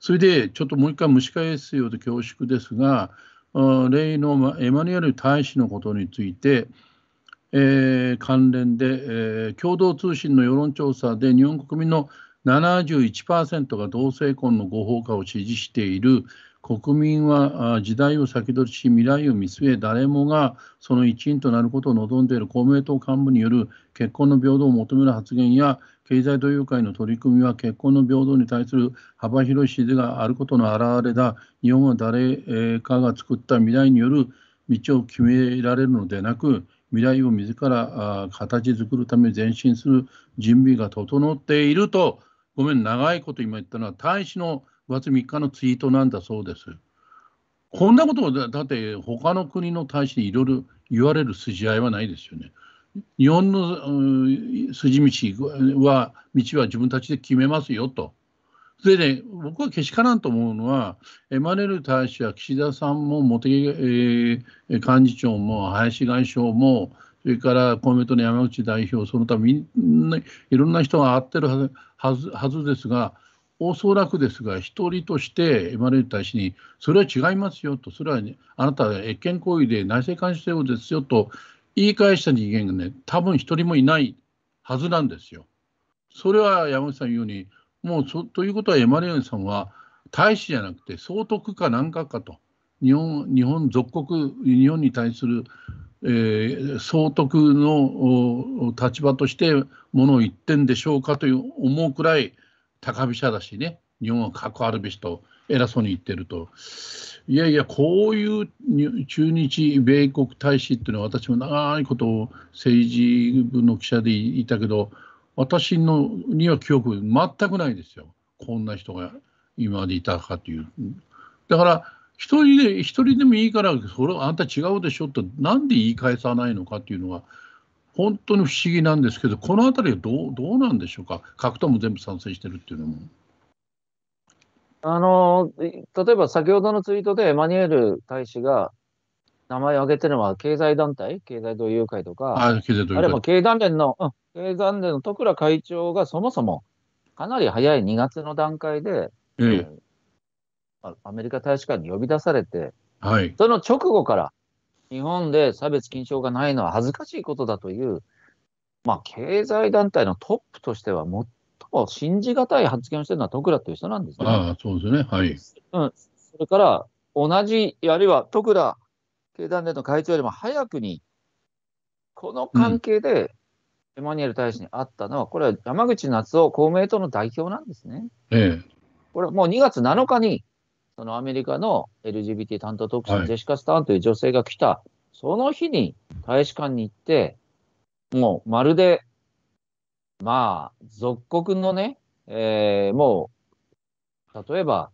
それでちょっともう一回蒸し返すようで恐縮ですが、例のエマニュエル大使のことについて、えー、関連で、えー、共同通信の世論調査で日本国民の71%が同性婚の合法化を支持している国民は時代を先取りし未来を見据え誰もがその一員となることを望んでいる公明党幹部による結婚の平等を求める発言や経済同友会の取り組みは結婚の平等に対する幅広い支持があることの表れだ日本は誰かが作った未来による道を決められるのでなく未来を自ら形作るため前進する準備が整っているとごめん長いこと今言ったのは大使の5月3日のツイートなんだそうです。こんなことをだって他の国の大使にいろいろ言われる筋合いはないですよね。日本の筋道は道は自分たちで決めますよとでね、僕はけしからんと思うのは、エマネル大使は岸田さんも茂木、えー、幹事長も林外相も、それから公明党の山口代表、その他みんないろんな人が会ってるはずはずですが、おそらくですが、一人としてエマネル大使に、それは違いますよと、それは、ね、あなたは越権行為で内政干渉ですよと言い返した人間がね、多分一人もいないはずなんですよ。それは山口さん言うように、もうそということはエマリオエさんは大使じゃなくて総督か何かかと日本日本属国日本に対する、えー、総督の立場としてものを言ってんでしょうかという思うくらい高飛車だしね日本は核あるべしと偉そうに言ってるといやいやこういう駐日米国大使っていうのは私も長いことを政治部の記者でいたけど私のには記憶全くないですよ。こんな人が今までいたかという。だから、一人で、一人でもいいから、それあんた違うでしょって、なんで言い返さないのかっていうのは本当に不思議なんですけど、この辺りはどう、どうなんでしょうか。格闘も全部賛成してるっていうのも。あの、例えば先ほどのツイートで、エマニュエル大使が、名前を挙げてるのは経済団体、経済同友会とか、あ経済あれも経団連の、うん、経団連の徳倉会長がそもそもかなり早い2月の段階で、えー、えアメリカ大使館に呼び出されて、はい、その直後から、日本で差別禁止法がないのは恥ずかしいことだという、まあ、経済団体のトップとしては、最も信じがたい発言をしてるのは徳倉という人なんですね。あそうですね、はいうん、それから、同じ、あるいは徳倉経団連の会長よりも早くに、この関係で、エマニュエル大使に会ったのは、これは山口夏夫公明党の代表なんですね。これもう2月7日に、そのアメリカの LGBT 担当特使のジェシカ・スターンという女性が来た、その日に大使館に行って、もうまるで、まあ、属国のね、えー、もう、例えば、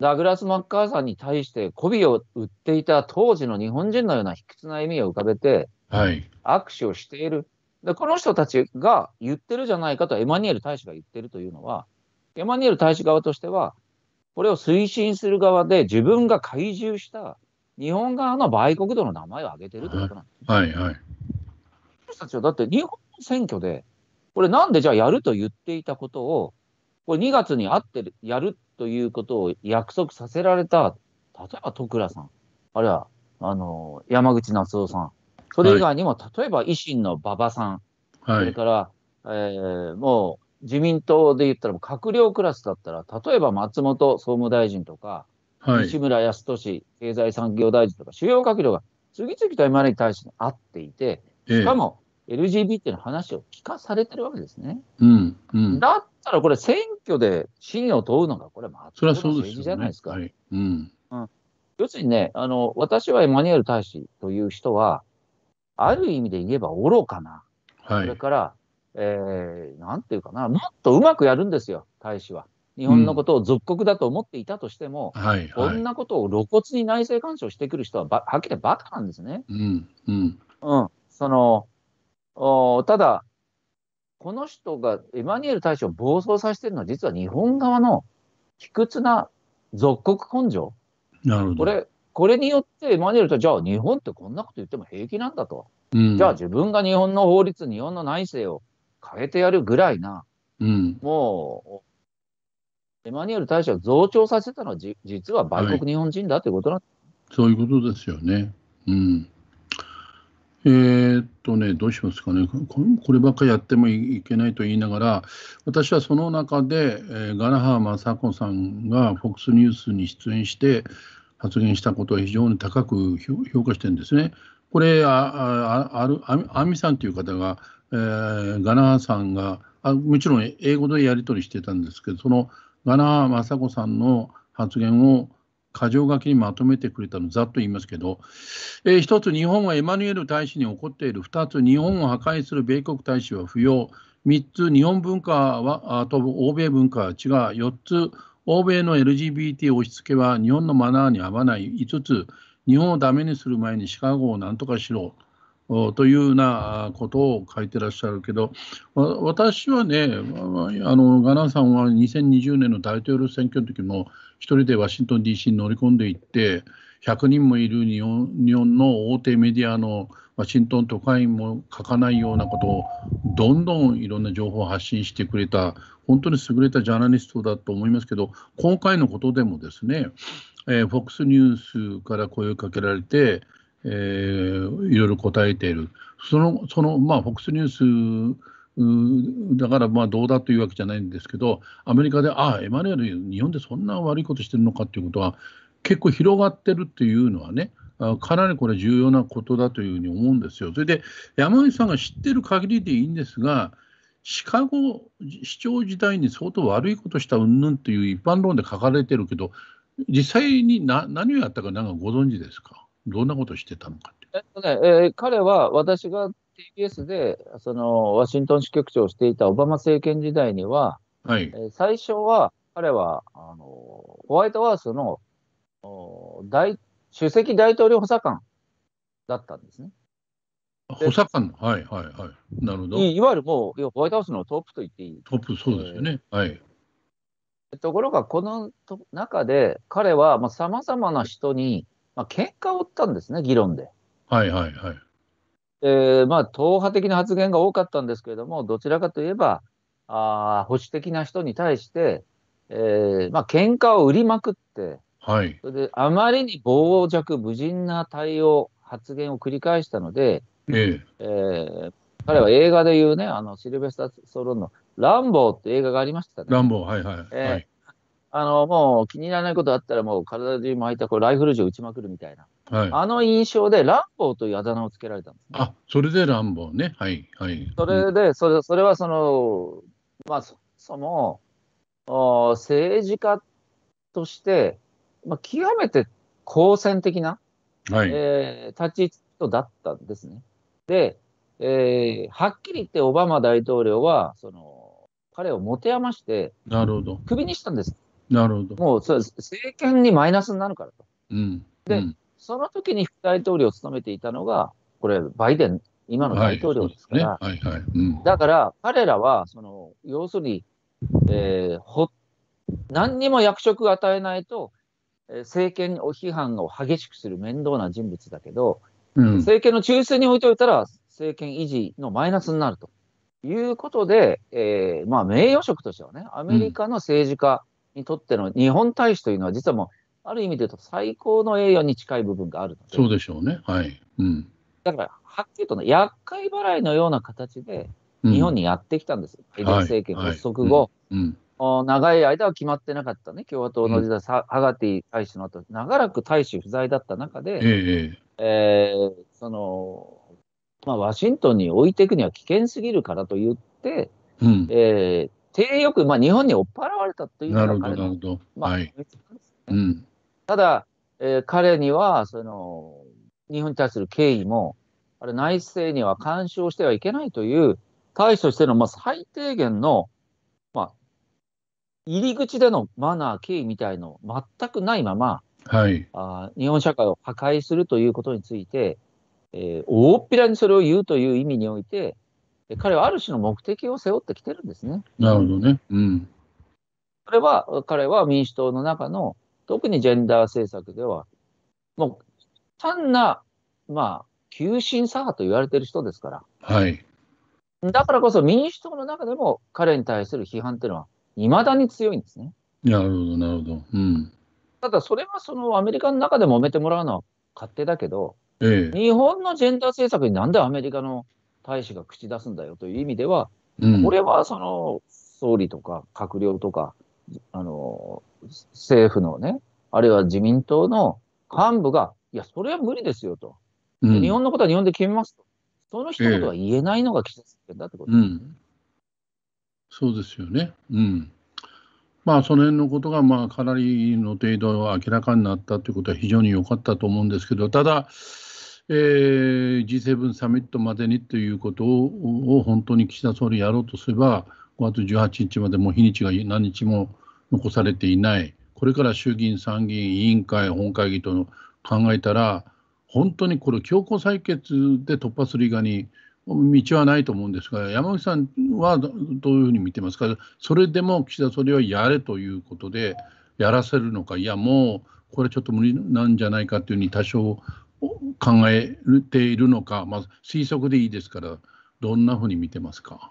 ダグラス・マッカーサーに対して媚びを売っていた当時の日本人のような卑屈な笑みを浮かべて、握手をしているで、この人たちが言ってるじゃないかとエマニュエル大使が言ってるというのは、エマニュエル大使側としては、これを推進する側で自分が懐柔した日本側の売国度の名前を挙げてるということなんです。はいはい、人たちはだって日本選挙で、これなんでじゃあやると言っていたことを、これ2月にあってやるということを約束させられた、例えば徳倉さん、あるいはあの山口須夫さん、それ以外にも、例えば維新の馬場さん、はい、それから、えー、もう自民党で言ったら閣僚クラスだったら、例えば松本総務大臣とか、はい、西村康稔経済産業大臣とか、主要閣僚が次々と m に対して会っていて、しかも LGBT の話を聞かされてるわけですね。うんうん、だたらこれ、選挙で真意を問うのが、これ、全く政治じゃないですか。要するにねあの、私はエマニュエル大使という人は、ある意味で言えば愚かな、はい、それから、えー、なんていうかな、もっとうまくやるんですよ、大使は。日本のことを属国だと思っていたとしても、こんなことを露骨に内政干渉してくる人ははっきりバカなんですね。うん、うん、うん、そのおただこの人がエマニュエル大使を暴走させてるのは、実は日本側の卑屈な属国根性。なるほどこれこれによってエマニュエルとじゃあ日本ってこんなこと言っても平気なんだと、うん、じゃあ自分が日本の法律、日本の内政を変えてやるぐらいな、うん、もうエマニュエル大使を増長させたのはじ実は売国日本人だということなん、はい、そういうことですよね。うんえー、っとね、どうしますかねこればっかりやってもいけないと言いながら、私はその中で、えー、ガナハー雅子さんが FOX ニュースに出演して発言したことを非常に高く評価してるんですね。これ、ああるアミさんという方が、えー、ガナハさんがあ、もちろん英語でやり取りしてたんですけど、そのガナハ雅子さんの発言を箇条書きにまとめてくれたのざっと言いますけど、えー、一つ日本はエマニュエル大使に怒っている二つ日本を破壊する米国大使は不要三つ日本文化はと欧米文化は違う四つ欧米の LGBT 押し付けは日本のマナーに合わない五つ日本をダメにする前にシカゴを何とかしろというようなことを書いてらっしゃるけど、私はね、あのガナンさんは2020年の大統領選挙の時も、1人でワシントン DC に乗り込んでいって、100人もいる日本日本の大手メディアのワシントン特派員も書かないようなことを、どんどんいろんな情報を発信してくれた、本当に優れたジャーナリストだと思いますけど、今回のことでもですね、えー、FOX ニュースから声をかけられて、えー、いろいろ答えている。その、その、まあ、FOX ニュースだからまあどうだというわけじゃないんですけど、アメリカで、ああ、エマニュエル、日本でそんな悪いことしてるのかということは、結構広がってるっていうのはね、かなりこれ、重要なことだというふうに思うんですよ。それで、山口さんが知ってる限りでいいんですが、シカゴ市長時代に相当悪いことしたうんぬんいう一般論で書かれてるけど、実際にな何をやったか、なんかご存知ですか。どんなことしてたのかえっね、えー、彼は私が TBS でそのワシントン支局長をしていたオバマ政権時代には、はいえー、最初は彼はあのホワイトハウスの大首席大統領補佐官だったんですね。補佐官はいはいはい。なるほど。いわゆるもうホワイトハウスのトップと言っていい。トップ、そうですよね。えー、はい。ところが、この中で彼はさまざまな人に、まあ喧嘩を売ったんですね、議論で。はいはいはい。えー、まあ、党派的な発言が多かったんですけれども、どちらかといえば、あ保守的な人に対して、えー、まあ喧嘩を売りまくって、はい、それであまりに傍若無人な対応、発言を繰り返したので、えええー、彼は映画でいうね、あのシルベスタ・ー・ソロンのランボーって映画がありましたね。ランボー、はいはい。えー、はい、あの、もう気にならないことあったら、もう体で巻いたこうライフル銃撃ちまくるみたいな、はい、あの印象で、ランボーというあだ名をつけられたんです、ね、あそれでランボーね、はい、はい。それで、それそれはその、まあ、そもそもお政治家として、まあ、極めて好戦的な、はいえー、立ち位置だったんですね。で、えー、はっきり言ってオバマ大統領は、その彼を持て余して、なるほど。首にしたんです。なるほど。もうそ政権にマイナスになるからと。うん、で、うん、その時に副大統領を務めていたのが、これ、バイデン、今の大統領ですから、はいはいだから彼らはその、要するに、えー、ほ何にも役職を与えないと、政権を批判を激しくする面倒な人物だけど、うん、政権の中枢に置いといたら、政権維持のマイナスになるということで、えーまあ、名誉職としてはね、アメリカの政治家にとっての日本大使というのは、実はもう、ある意味で言うと最高の栄誉に近い部分があるそうでしょうね。はい。うん。だから、はっきりとね、厄介払いのような形で、日本にやってきたんです。エ、う、リ、政権発足後、はいはいうん、長い間は決まってなかったね、共和党の時代、うん、ハガティ大使の後長らく大使不在だった中で、えええー、そのまあ、ワシントンに置いていくには危険すぎるからと言って、うん、えー、体よく、まあ、日本に追っ払われたというなるほど、なるただ、えー、彼にはその日本に対する敬意も、あれ内政には干渉してはいけないという、大使としての、まあ、最低限の、まあ、入り口でのマナー、敬意みたいの全くないまま、はい、あ日本社会を破壊するということについて、えー、大っぴらにそれを言うという意味において、彼はある種の目的を背負ってきてるんですね。なるほどね。うん。それは、彼は民主党の中の、特にジェンダー政策では、もう、単な、まあ、急進左派と言われてる人ですから。はい。だからこそ民主党の中でも彼に対する批判っていうのは、いまだに強いんですね。なるほど、なるほど。うん。ただ、それはそのアメリカの中で揉めてもらうのは勝手だけど、ええ、日本のジェンダー政策になんでアメリカの大使が口出すんだよという意味では、うん、これはその総理とか閣僚とか、あの政府のね、あるいは自民党の幹部が、いや、それは無理ですよと、うん、日本のことは日本で決めますと、その一言は言えないのが岸田政権だってことですね、ええうん、そうですよね。うんまあ、その辺のことがまあかなりの程度明らかになったということは非常に良かったと思うんですけど、ただ、えー、G7 サミットまでにということを本当に岸田総理やろうとすれば、5月18日までもう日にちが何日も残されていない、これから衆議院、参議院、委員会、本会議と考えたら、本当にこれ、強行採決で突破する以外に道はないと思うんですが、山口さんはどういうふうに見てますか、それでも岸田総理はやれということで、やらせるのか、いや、もうこれちょっと無理なんじゃないかというふうに多少考えているのか、まあ、推測でいいですから、どんなふうに見てますか。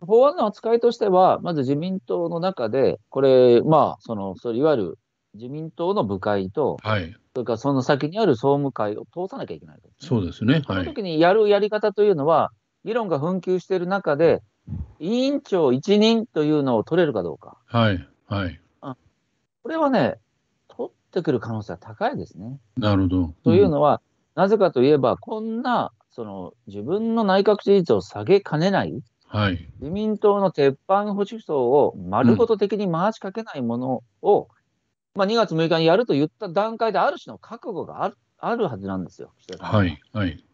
法案の扱いとしては、まず自民党の中で、これ、まあ、そのそれいわゆる自民党の部会と、はい、それからその先にある総務会を通さなきゃいけない、ね、そうですね、はい、その時にやるやり方というのは、議論が紛糾している中で、委員長一任というのを取れるかどうか。はい、はい、あこれはね、ってくる可能性は高いですね。なるほど。というのは、なぜかといえば、こんなその自分の内閣支持率を下げかねない、はい、自民党の鉄板保守層を丸ごと的に回しかけないものを、うん、まあ、2月6日にやると言った段階で、ある種の覚悟があるあるはずなんですよ、はい、はい、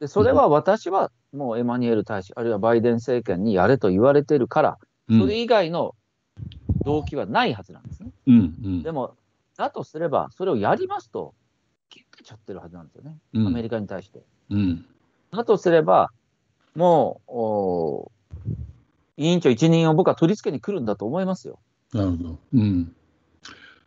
で。それは私はもうエマニュエル大使、あるいはバイデン政権にやれと言われてるから、それ以外の動機はないはずなんですね。うんうん、でもだとすれば、それをやりますと、切っちゃってるはずなんですよね、うん、アメリカに対して。うん、だとすれば、もうお、委員長一任を僕は取り付けに来るんだと思いますよ。なるほど。うん、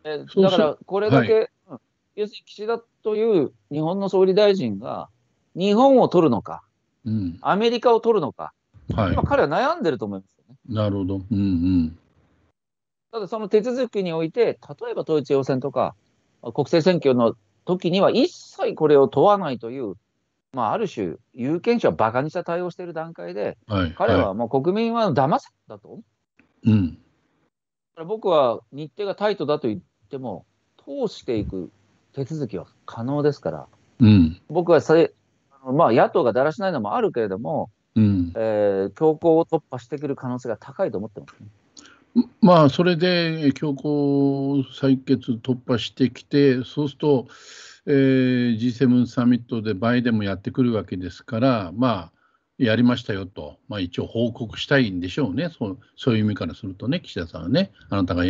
えだから、これだけ、はい、要するに岸田という日本の総理大臣が、日本を取るのか、うん、アメリカを取るのか、はい、今、彼は悩んでると思いますよね。なるほど。うんうんただその手続きにおいて、例えば統一方選とか、国政選挙の時には一切これを問わないという、まあ、ある種、有権者を馬鹿にした対応している段階で、はい、彼はもう国民は騙されたと。うん、僕は日程がタイトだと言っても、通していく手続きは可能ですから、うん、僕はれあの、まあ、野党がだらしないのもあるけれども、うんえー、強行を突破してくる可能性が高いと思ってます、ね。まあ、それで強行採決突破してきて、そうすると、えー、G7 サミットでバイデンもやってくるわけですから、まあ、やりましたよと、まあ、一応報告したいんでしょうねそう、そういう意味からするとね、岸田さんはね、あなたが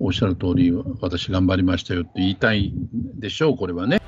おっしゃる通り、私頑張りましたよって言いたいでしょう、これはね。